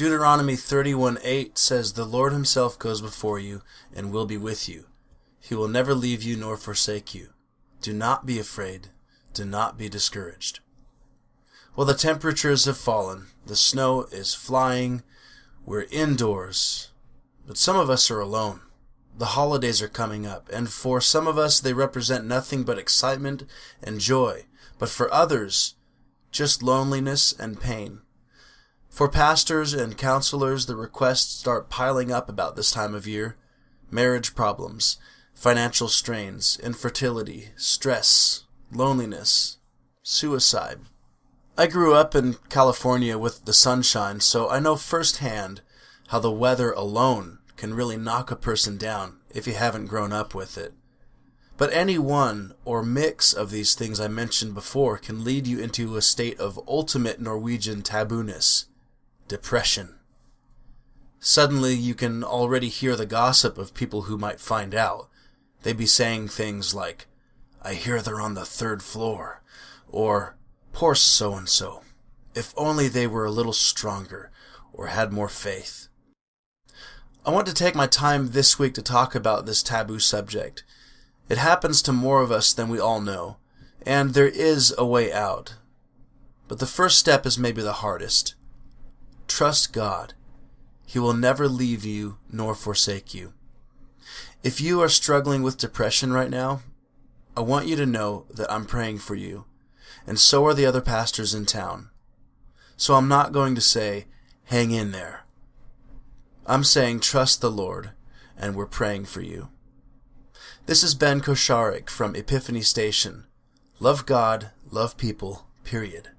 Deuteronomy 31:8 says, "The Lord himself goes before you and will be with you. He will never leave you nor forsake you. Do not be afraid, do not be discouraged." Well, the temperatures have fallen. The snow is flying. We're indoors. But some of us are alone. The holidays are coming up, and for some of us they represent nothing but excitement and joy, but for others, just loneliness and pain. For pastors and counselors, the requests start piling up about this time of year marriage problems, financial strains, infertility, stress, loneliness, suicide. I grew up in California with the sunshine, so I know firsthand how the weather alone can really knock a person down if you haven't grown up with it. But any one or mix of these things I mentioned before can lead you into a state of ultimate Norwegian tabooness depression. Suddenly, you can already hear the gossip of people who might find out. They'd be saying things like, I hear they're on the third floor, or, poor so and so. If only they were a little stronger or had more faith. I want to take my time this week to talk about this taboo subject. It happens to more of us than we all know, and there is a way out. But the first step is maybe the hardest. Trust God. He will never leave you nor forsake you. If you are struggling with depression right now, I want you to know that I'm praying for you, and so are the other pastors in town. So I'm not going to say, hang in there. I'm saying, trust the Lord, and we're praying for you. This is Ben Kosharik from Epiphany Station. Love God, love people, period.